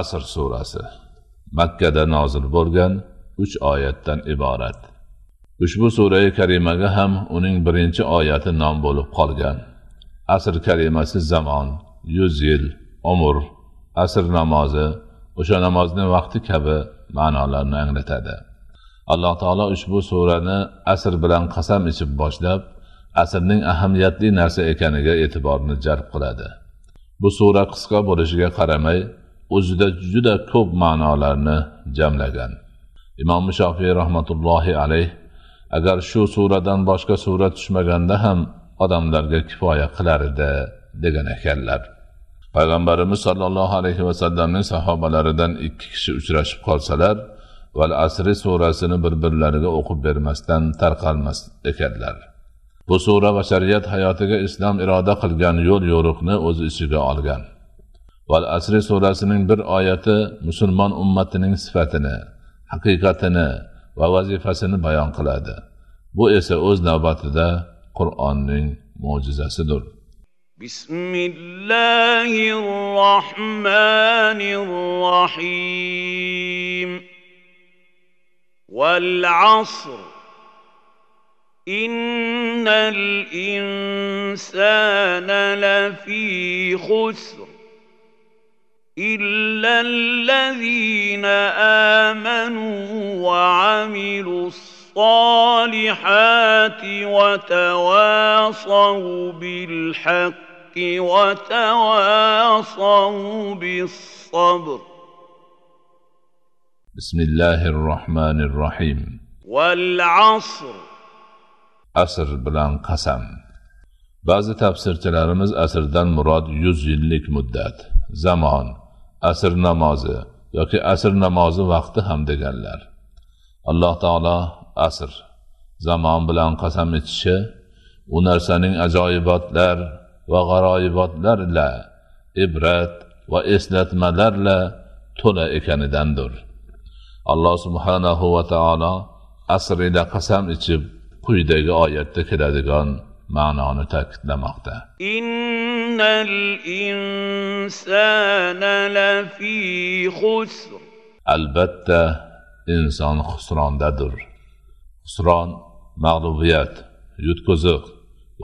asr surasi makkada nozil bo'lgan uch oyatdan iborat ushbu surai karimaga ham uning birinchi oyati nom bo'lib qolgan asr kalimasi zamon yuz yil umr asr namozi o'sha namozni vaqti kabi ma'nolarni anglatadi alloh taolo ushbu surani asr bilan qasam ichib boshlab asrning ahamiyatli narsa ekaniga e'tiborni jalb qiladi bu sura qisqa bo'lishiga qaramay o'zida juda ko'p ma'nolarni jamlagan imom shofiy rahmatullohi alayh agar shu suradan boshqa sura tushmaganda ham odamlarga kifoya qilar edi degan ekanlar payg'ambarimiz sollallohu alayhi vasallamning sahobalaridan ikki kishi uchrashib qolsalar val asri surasini bir birlariga o'qib bermasdan tarqalmas ekanlar bu sura bashariyat hayotiga islom iroda qilgan yo'l yo'riqni o'z ichiga olgan Vel Asri suresinin bir ayeti Müslüman ummatinin sifatini, hakikatini va vazifasini bayon qiladi. Bu esa o'z navbatida Qur'onning mo'jizasidir. Bismillahirrohmanirrohim. Val asr إن الإنسان لفي خسر إلا الذين آمنوا وعملوا الصالحات وتواصوا بالحق وتواصوا بالصبر بسم الله الرحمن الرحيم والعصر asr بلان قسم بعض tafsirchilarimiz asrdan مراد yuz yillik مدات زمان asr namozi yoki asr namozi vaqti ham deganlar alloh taolo asr zamon bilan qasam ichishi u narsaning ajoyibotlar va g'aroyibotlarla ibrat va eslatmalarla to'la ekanidandir alloh subhanahu va taolo asr ila qasam ichib quyidagi oyatda keladigan معنى نتك دمغتا إن الإنسان لفي خسر البتة إنسان خسران ددر خسران مغلوبيات يتكزق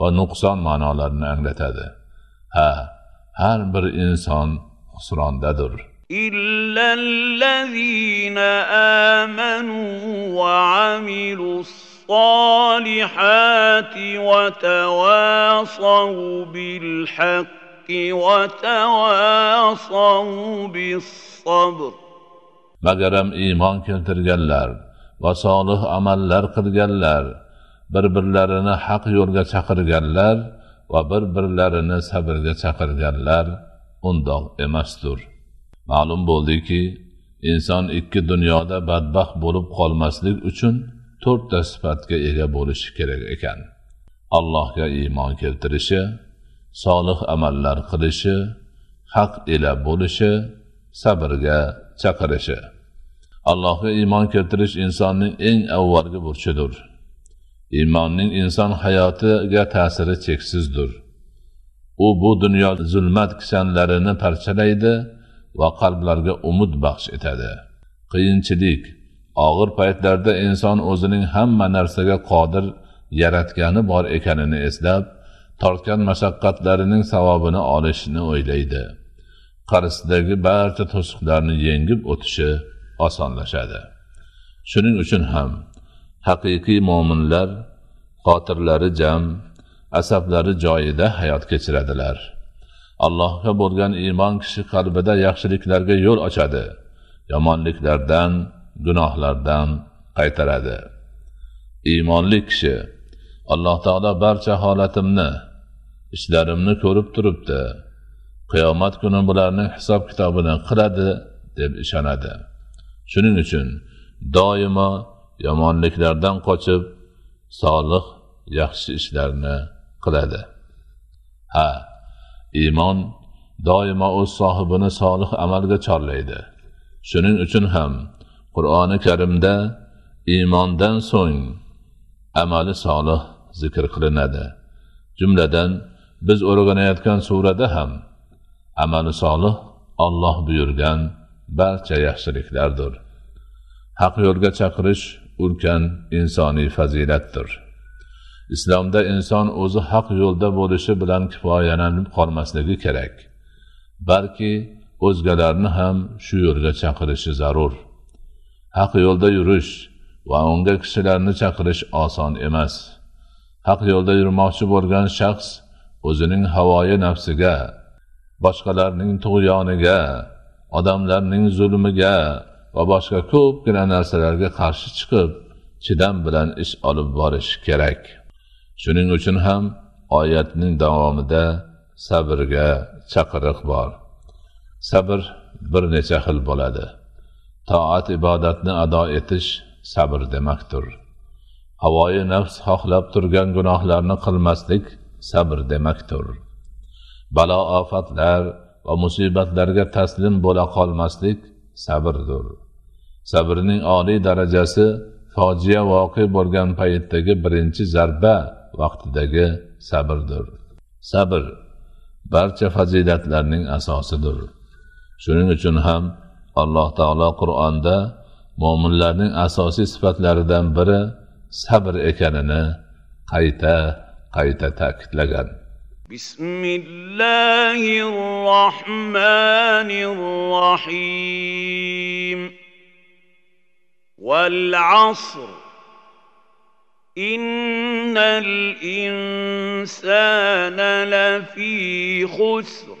ونقصان معنى لرن أنجلتا ها هر بر إنسان خسران ددر إلا الذين آمنوا وعملوا الصالحات الصالحات وتواصوا بالحق وتواصوا بالصبر magaram iymon keltirganlar va solih amallar qilganlar bir birlarini haq yo'lga chaqirganlar va bir birlarini sabrga chaqirganlar undoq emasdir ma'lum bo'ldiki inson ikki dunyoda badbaxt bo'lib qolmaslik uchun to'rtta sifatga ega bo'lishi kerak ekan allohga iymon keltirishi solih amallar qilishi haq ila bo'lishi sabrga chaqirishi allohga iymon keltirish insonning eng avvalgi burchidir iymonning inson hayotiga ta'siri cheksizdir u bu dunyo zulmat kishanlarini parchalaydi va qalblarga umid baxsh etadi qiyinchilik og'ir paytlarda inson o'zining hamma narsaga qodir yaratgani bor ekanini eslab tortgan mashaqqatlarining savobini olishni o'ylaydi qarzdagi barcha to'siqlarni yengib o'tishi osonlashadi shuning uchun ham haqiqiy mo'minlar xotirlari jam asablari joyida hayot kechiradilar allohga bo'lgan iymon kishi qalbida yaxshiliklarga yo'l ochadi yomonliklardan gunohlardan qaytaradi iymonli kishi alloh taolo barcha holatimni ishlarimni ko'rib turibdi qiyomat kuni bularning hisob kitobini qiladi deb ishonadi shuning uchun doimo yomonliklardan qochib solih yaxshi ishlarni qiladi ha iymon doimo o'z sohibini solih amalga chorlaydi shuning uchun ham qur'oni karimda iymondan so'ng amali solih zikr qilinadi jumladan biz o'rganayotgan surada ham amali solih olloh buyurgan barcha yaxshiliklardir haq yo'lga chaqirish ulkan insoniy fazilatdir islomda inson o'zi haq yo'lda bo'lishi bilan kifoyalanib qolmasligi kerak balki o'zgalarni ham shu yo'lga chaqirishi zarur haq yo'lda yurish va unga kishilarni chaqirish oson emas haq yo'lda yurmoqchi bo'lgan shaxs o'zining havoyi nafsiga boshqalarning tug'yoniga odamlarning zulmiga va boshqa ko'pgina narsalarga qarshi chiqib chidam bilan ish olib borish kerak shuning uchun ham oyatning davomida sabrga chaqiriq bor sabr bir necha xil bo'ladi toat ibodatni ado etish sabr demakdir havoyi nafs xohlab turgan gunohlarni qilmaslik sabr demakdir balo ofatlar va musibatlarga taslim bo'la qolmaslik sabrdir sabrning oliy darajasi fojia voqe bo'lgan paytdagi birinchi zarba vaqtidagi sabrdir sabr barcha fazilatlarning asosidir shuning uchun ham alloh taolo qur'onda mo'minlarning asosiy sifatlaridan biri sabr ekanini qayta qayta ta'kidlagan bismillahi rohmanir rohim val asr إن الإنسان لفي خسر